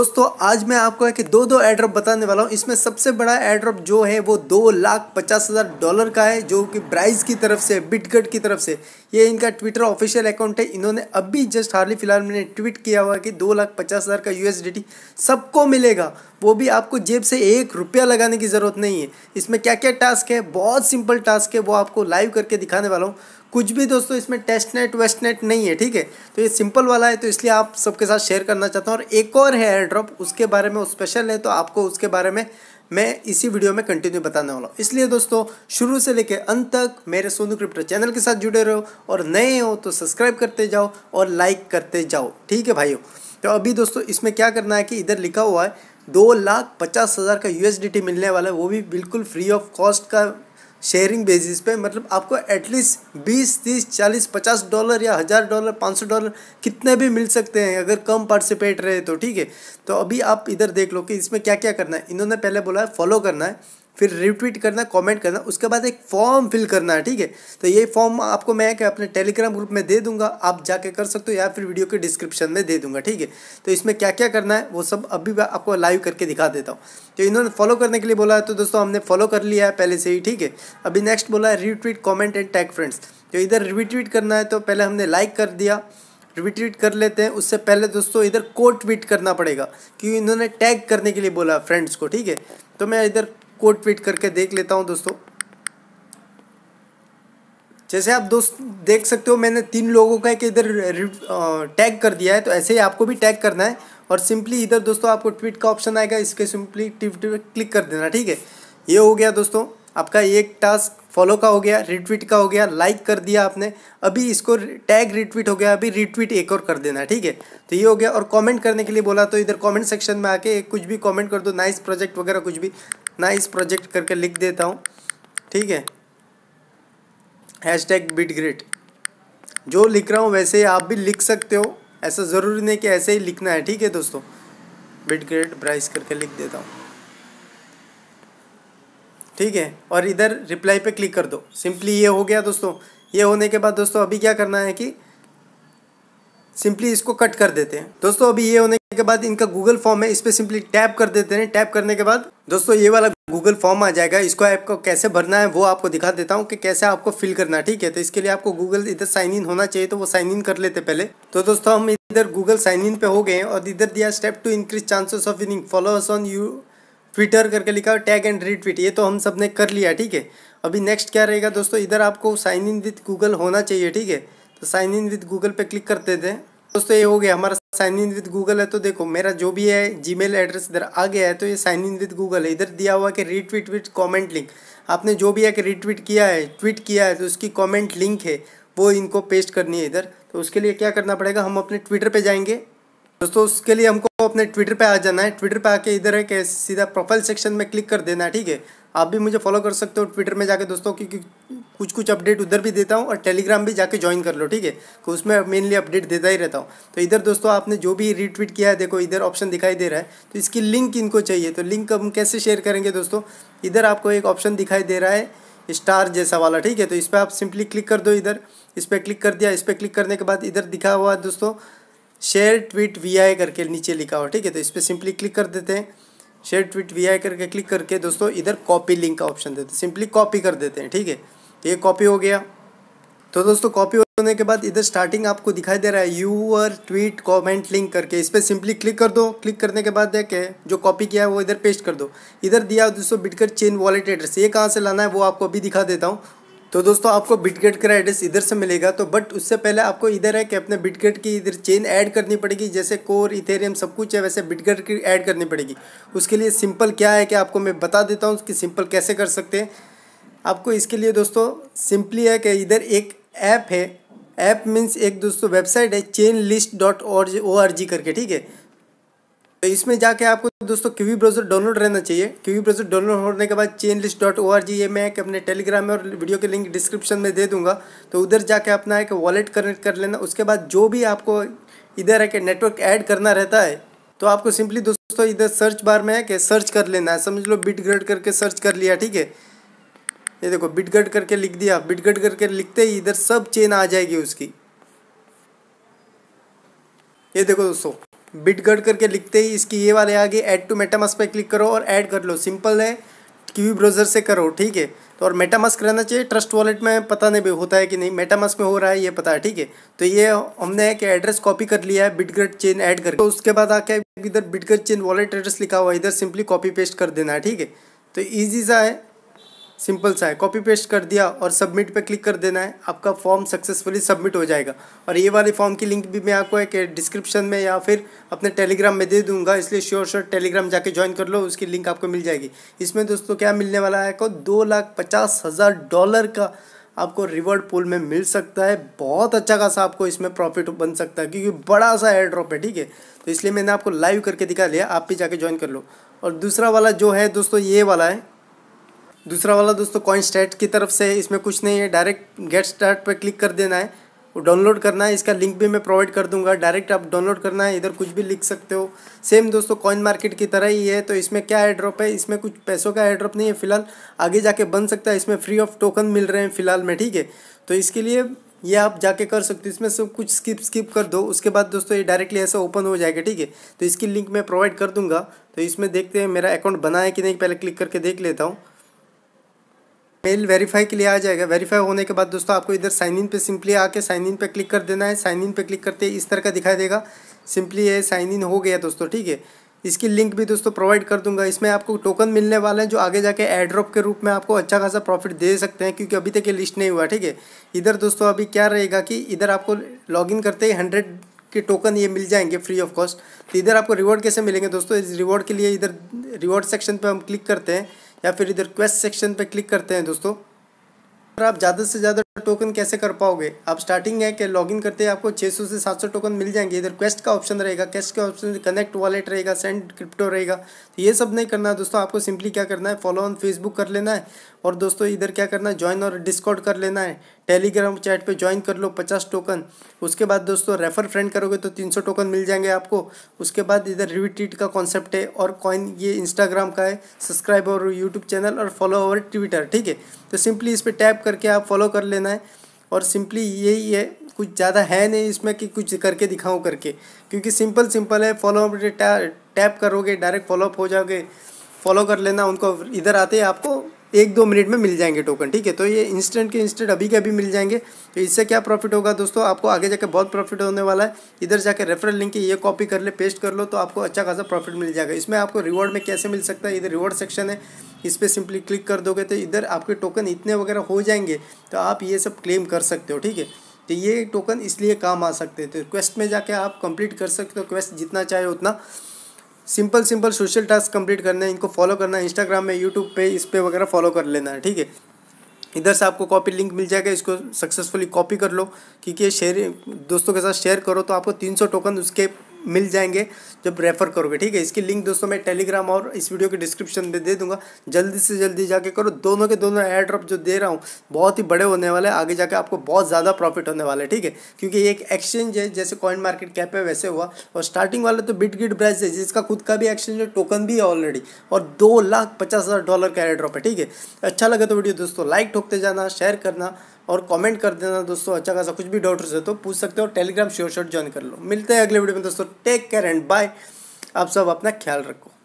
दोस्तों आज मैं आपको एक दो दो एड्रॉप बताने वाला हूँ इसमें सबसे बड़ा एड्रॉप जो है वो दो लाख पचास हज़ार डॉलर का है जो कि ब्राइज की तरफ से बिटगट की तरफ से ये इनका ट्विटर ऑफिशियल अकाउंट है इन्होंने अभी जस्ट हाल ही फिलहाल मैंने ट्वीट किया हुआ कि दो लाख पचास हज़ार का यू सबको मिलेगा वो भी आपको जेब से एक रुपया लगाने की ज़रूरत नहीं है इसमें क्या क्या टास्क है बहुत सिंपल टास्क है वो आपको लाइव करके दिखाने वाला हूँ कुछ भी दोस्तों इसमें टेस्ट नेट वेस्ट नेट नहीं है ठीक है तो ये सिंपल वाला है तो इसलिए आप सबके साथ शेयर करना चाहता हूँ और एक और है एयर ड्रॉप उसके बारे में स्पेशल है तो आपको उसके बारे में मैं इसी वीडियो में कंटिन्यू बताने वाला हूँ इसलिए दोस्तों शुरू से लेकर अंत तक मेरे सोनू क्रिप्टो चैनल के साथ जुड़े रहो और नए हो तो सब्सक्राइब करते जाओ और लाइक करते जाओ ठीक है भाइयों तो अभी दोस्तों इसमें क्या करना है कि इधर लिखा हुआ है दो लाख पचास हज़ार का यूएसडीटी मिलने वाला है वो भी बिल्कुल फ्री ऑफ कॉस्ट का शेयरिंग बेसिस पे मतलब आपको एटलीस्ट बीस तीस चालीस पचास डॉलर या हज़ार डॉलर पाँच सौ डॉलर कितने भी मिल सकते हैं अगर कम पार्टिसिपेट रहे तो ठीक है तो अभी आप इधर देख लो कि इसमें क्या क्या करना है इन्होंने पहले बोला है फॉलो करना है फिर रिट्वीट करना कमेंट करना उसके बाद एक फॉर्म फिल करना है ठीक है तो ये फॉर्म आपको मैं क्या अपने टेलीग्राम ग्रुप में दे दूंगा आप जाके कर सकते हो या फिर वीडियो के डिस्क्रिप्शन में दे दूंगा ठीक है तो इसमें क्या क्या करना है वो सब अभी मैं आपको लाइव करके दिखा देता हूँ तो इन्होंने फॉलो करने के लिए बोला है तो दोस्तों हमने फॉलो कर लिया है पहले से ही ठीक है अभी नेक्स्ट बोला है retweet comment and tag friends तो इधर रिट्वीट करना है तो पहले हमने लाइक कर दिया रिट्वीट कर लेते हैं उससे पहले दोस्तों इधर कोट ट्वीट करना पड़ेगा क्योंकि इन्होंने टैग करने के लिए बोला फ्रेंड्स को ठीक है तो मैं इधर कोट फिट करके देख लेता हूँ दोस्तों जैसे आप दोस्त देख सकते हो मैंने तीन लोगों का एक इधर टैग कर दिया है तो ऐसे ही आपको भी टैग करना है और सिंपली इधर दोस्तों आपको ट्वीट का ऑप्शन आएगा इसके सिंपली ट्वीट क्लिक कर देना ठीक है ये हो गया दोस्तों आपका एक टास्क फॉलो का हो गया रिट्वीट का हो गया लाइक कर दिया आपने अभी इसको टैग रिट्वीट हो गया अभी रिट्वीट एक और कर देना ठीक है तो ये हो गया और कमेंट करने के लिए बोला तो इधर कमेंट सेक्शन में आके कुछ भी कमेंट कर दो नाइस प्रोजेक्ट वगैरह कुछ भी नाइस प्रोजेक्ट करके लिख देता हूँ ठीक है हैश टैग बिट ग्रेट जो लिख रहा हूँ वैसे आप भी लिख सकते हो ऐसा ज़रूरी नहीं कि ऐसे ही लिखना है ठीक है दोस्तों बिट ग्रेट ब्राइस करके लिख देता हूँ ठीक है और इधर रिप्लाई पे क्लिक कर दो सिंपली ये हो गया दोस्तों ये होने के बाद दोस्तों अभी क्या करना है कि सिंपली इसको कट कर देते हैं दोस्तों अभी ये होने के बाद इनका गूगल फॉर्म है इस पर सिंपली टैप कर देते हैं टैप करने के बाद दोस्तों ये वाला गूगल फॉर्म आ जाएगा इसको आपको कैसे भरना है वो आपको दिखा देता हूँ कि कैसे आपको फिल करना है ठीक है तो इसके लिए आपको गूगल इधर साइन इन होना चाहिए तो वो साइन इन कर लेते पहले तो दोस्तों हम इधर गूगल साइन इन पे हो गए और इधर दिया step two increase chances of winning followers on you Twitter करके लिखा टैग एंड रीट्वीट ये तो हम सब ने कर लिया ठीक है अभी नेक्स्ट क्या रहेगा दोस्तों इधर आपको साइन इन विथ गूगल होना चाहिए ठीक है तो साइन इन विथ गूगल पे क्लिक करते थे दोस्तों ये हो गया हमारा साइन इन विद गूगल है तो देखो मेरा जो भी है जीमेल एड्रेस इधर आ गया है तो ये साइन इन विद गूगल है इधर दिया हुआ कि रीट्वीट विद कमेंट लिंक आपने जो भी है कि रीट्वीट किया है ट्वीट किया है तो उसकी कमेंट लिंक है वो इनको पेस्ट करनी है इधर तो उसके लिए क्या करना पड़ेगा हम अपने ट्विटर पर जाएंगे दोस्तों उसके लिए हमको अपने ट्विटर पर आ जाना है ट्विटर पर आके इधर है कि सीधा प्रोफाइल सेक्शन में क्लिक कर देना है ठीक है आप भी मुझे फॉलो कर सकते हो ट्विटर में जाके दोस्तों क्योंकि कुछ कुछ अपडेट उधर भी देता हूँ और टेलीग्राम भी जाके ज्वाइन कर लो ठीक है तो उसमें मेनली अपडेट देता ही रहता हूँ तो इधर दोस्तों आपने जो भी रीट्वीट किया है देखो इधर ऑप्शन दिखाई दे रहा है तो इसकी लिंक इनको चाहिए तो लिंक हम कैसे शेयर करेंगे दोस्तों इधर आपको एक ऑप्शन दिखाई दे रहा है स्टार जैसा वाला ठीक है तो इस पर आप सिंपली क्लिक कर दो इधर इस पर क्लिक कर दिया इस पर क्लिक करने के बाद इधर दिखा हुआ है दोस्तों शेयर ट्वीट वी आई करके नीचे लिखा हुआ ठीक है तो इस पर सिंपली क्लिक कर देते हैं शेयर ट्वीट वी आई करके क्लिक करके दोस्तों इधर कॉपी लिंक का ऑप्शन देते हैं सिंपली कॉपी कर देते हैं ठीक है तो ये कॉपी हो गया तो दोस्तों कॉपी होने के बाद इधर स्टार्टिंग आपको दिखाई दे रहा है यूअर ट्वीट कमेंट लिंक करके इस पर सिंपली क्लिक कर दो क्लिक करने के बाद देखे जो कॉपी किया है वो इधर पेस्ट कर दो इधर दिया दोस्तों बिटकर चेन वॉलेट एड्रेस ये कहाँ से लाना है वो आपको अभी दिखा देता हूँ तो दोस्तों आपको बिटगेट का एड्रेस इधर से मिलेगा तो बट उससे पहले आपको इधर है कि अपने बिटगेट की इधर चेन ऐड करनी पड़ेगी जैसे कोर इथेरियम सब कुछ है वैसे बिटगेट की ऐड करनी पड़ेगी उसके लिए सिंपल क्या है कि आपको मैं बता देता हूँ कि सिंपल कैसे कर सकते हैं आपको इसके लिए दोस्तों सिंपली है कि इधर एक ऐप है ऐप मीन्स एक दोस्तों वेबसाइट है chain list dot O R G करके ठीक है तो इसमें जाके आपको दोस्तों क्यू ब्राउजर डाउनलोड रहना चाहिए क्यू ब्राउजर डाउनलोड होने के बाद chain list dot O R G ये मैं अपने टेलीग्राम में और वीडियो के लिंक डिस्क्रिप्शन में दे दूंगा तो उधर जाके अपना है कि वॉलेट कनेक्ट कर लेना उसके बाद जो भी आपको इधर है कि नेटवर्क ऐड करना रहता है तो आपको सिंपली दोस्तों इधर सर्च बार में है कि सर्च कर लेना है समझ लो बिट ग्रेड करके सर्च कर लिया ठीक है ये देखो बिटगट करके लिख दिया बिटगट करके लिखते ही इधर सब चेन आ जाएगी उसकी ये देखो दोस्तों बिटगट करके लिखते ही इसकी ये वाले आगे ऐड टू मेटामस पे क्लिक करो और ऐड कर लो सिंपल है क्यू ब्राउज़र से करो ठीक है तो और मेटामास्क रहना चाहिए ट्रस्ट वॉलेट में पता नहीं भी होता है कि नहीं मेटामास्क में हो रहा है ये पता है ठीक है तो ये हमने एक एड्रेस कॉपी कर लिया है बिटगट चेन ऐड करके तो उसके बाद आके इधर बिटगट चेन वॉलेट एड्रेस लिखा हुआ है इधर सिंपली कॉपी पेस्ट कर देना है ठीक है तो ईजी सा है सिंपल सा है कॉपी पेस्ट कर दिया और सबमिट पे क्लिक कर देना है आपका फॉर्म सक्सेसफुली सबमिट हो जाएगा और ये वाले फॉर्म की लिंक भी मैं आपको एक डिस्क्रिप्शन में या फिर अपने टेलीग्राम में दे दूंगा इसलिए श्योर श्योर टेलीग्राम जाके ज्वाइन कर लो उसकी लिंक आपको मिल जाएगी इसमें दोस्तों क्या मिलने वाला है को दो लाख पचास हज़ार डॉलर का आपको रिवर्ड पुल में मिल सकता है बहुत अच्छा खासा आपको इसमें प्रॉफिट बन सकता है क्योंकि बड़ा सा एयर ड्रॉप है ठीक है तो इसलिए मैंने आपको लाइव करके दिखा लिया आप भी जाके ज्वाइन कर लो और दूसरा वाला जो है दोस्तों ये वाला है दूसरा वाला दोस्तों कॉइन स्टेट की तरफ से है इसमें कुछ नहीं है डायरेक्ट गेट स्टार्ट पर क्लिक कर देना है और डाउनलोड करना है इसका लिंक भी मैं प्रोवाइड कर दूंगा डायरेक्ट आप डाउनलोड करना है इधर कुछ भी लिख सकते हो सेम दोस्तों कॉइन मार्केट की तरह ही है तो इसमें क्या एड्रॉप है इसमें कुछ पैसों का एड्रॉप नहीं है फिलहाल आगे जाके बन सकता है इसमें फ्री ऑफ टोकन मिल रहे हैं फिलहाल में ठीक है तो इसके लिए ये आप जाके कर सकते हो इसमें सब कुछ स्किप स्किप कर दो उसके बाद दोस्तों ये डायरेक्टली ऐसा ओपन हो जाएगा ठीक है तो इसकी लिंक मैं प्रोवाइड कर दूंगा तो इसमें देखते हैं मेरा अकाउंट बना है कि नहीं पहले क्लिक करके देख लेता हूँ मेल वेरीफाई के लिए आ जाएगा वेरीफाई होने के बाद दोस्तों आपको इधर साइन इन पे सिंपली आके साइन इन पे क्लिक कर देना है साइन इन पे क्लिक करते इस तरह का दिखाई देगा सिंपली ये साइन इन हो गया दोस्तों ठीक है इसकी लिंक भी दोस्तों प्रोवाइड कर दूंगा इसमें आपको टोकन मिलने वाले हैं जो आगे जाके एड्रॉप के रूप में आपको अच्छा खासा प्रॉफिट दे सकते हैं क्योंकि अभी तक ये लिस्ट नहीं हुआ ठीक है इधर दोस्तों अभी क्या रहेगा कि इधर आपको लॉगिन करते ही हंड्रेड के टोकन ये मिल जाएंगे फ्री ऑफ कॉस्ट तो इधर आपको रिवॉर्ड कैसे मिलेंगे दोस्तों इस रिवॉर्ड के लिए इधर रिवॉर्ड सेक्शन पर हम क्लिक करते हैं या फिर इधर क्वेस्ट सेक्शन पर क्लिक करते हैं दोस्तों अगर आप ज़्यादा से ज़्यादा टोकन कैसे कर पाओगे आप स्टार्टिंग है कि लॉगिन करते हैं आपको 600 से 700 टोकन मिल जाएंगे इधर क्वेस्ट का ऑप्शन रहेगा कैश का ऑप्शन कनेक्ट वॉलेट रहेगा सेंड क्रिप्टो रहेगा तो ये सब नहीं करना है दोस्तों आपको सिंपली क्या करना है फॉलो ऑन फेसबुक कर लेना है और दोस्तों इधर क्या करना है ज्वाइन और डिस्काउट कर लेना है टेलीग्राम चैट पर ज्वाइन कर लो पचास टोकन उसके बाद दोस्तों रेफर फ्रेंड करोगे तो तीन सौ टोकन मिल जाएंगे आपको उसके बाद इधर रिट्वीट का कॉन्सेप्ट है और कॉइन ये इंस्टाग्राम का है सब्सक्राइब और यूट्यूब चैनल और फॉलो ओवर ट्विटर ठीक है तो सिंपली इस पर टैप करके आप फॉलो कर लेना करना है और सिंपली यही है कुछ ज़्यादा है नहीं इसमें कि कुछ करके दिखाऊं करके क्योंकि सिंपल सिंपल है फॉलो अप टैप करोगे डायरेक्ट फॉलोअप हो जाओगे फॉलो कर लेना उनको इधर आते आपको एक दो मिनट में मिल जाएंगे टोकन ठीक है तो ये इंस्टेंट के इंस्टेंट अभी के अभी मिल जाएंगे तो इससे क्या प्रॉफिट होगा दोस्तों आपको आगे जाकर बहुत प्रॉफिट होने वाला है इधर जाकर रेफरल लिंक ये कॉपी कर ले पेस्ट कर लो तो आपको अच्छा खासा प्रॉफिट मिल जाएगा इसमें आपको रिवॉर्ड में कैसे मिल सकता है इधर रिवॉर्ड सेक्शन है इस पर सिंपली क्लिक कर दोगे तो इधर आपके टोकन इतने वगैरह हो जाएंगे तो आप ये सब क्लेम कर सकते हो ठीक है तो ये टोकन इसलिए काम आ सकते हैं तो क्वेस्ट में जाके आप कंप्लीट कर सकते हो क्वेस्ट जितना चाहे उतना simple simple social task complete करने इनको फॉलो करना है इंस्टाग्राम में यूट्यूब पे इस पर वगैरह फॉलो कर लेना है ठीक है इधर से आपको कॉपी लिंक मिल जाएगा इसको सक्सेसफुली कॉपी कर लो क्योंकि ये शेयर दोस्तों के साथ शेयर करो तो आपको 300 टोकन उसके मिल जाएंगे जब रेफ़र करोगे ठीक है इसकी लिंक दोस्तों मैं टेलीग्राम और इस वीडियो के डिस्क्रिप्शन में दे दूंगा जल्दी से जल्दी जाके करो दोनों के दोनों एयर ड्रॉप जो दे रहा हूँ बहुत ही बड़े होने वाले आगे जाके आपको बहुत ज़्यादा प्रॉफिट होने वाला है ठीक है क्योंकि एक एक्सचेंज है जैसे कॉइन मार्केट कैप है वैसे हुआ और स्टार्टिंग वाला तो बिट गिट ब्राइस है जिसका खुद का भी एक्सचेंज है टोकन भी है ऑलरेडी और दो लाख पचास हज़ार डॉलर का एयर ड्रॉप है ठीक है अच्छा लगे तो वीडियो दोस्तों लाइक ठोकते जाना शेयर करना और कमेंट कर देना दोस्तों अच्छा खासा कुछ भी डाउट हो तो पूछ सकते हो टेलीग्राम श्योर शॉट ज्वाइन कर लो मिलते हैं अगले वीडियो में दोस्तों टेक केयर एंड बाय आप सब अपना ख्याल रखो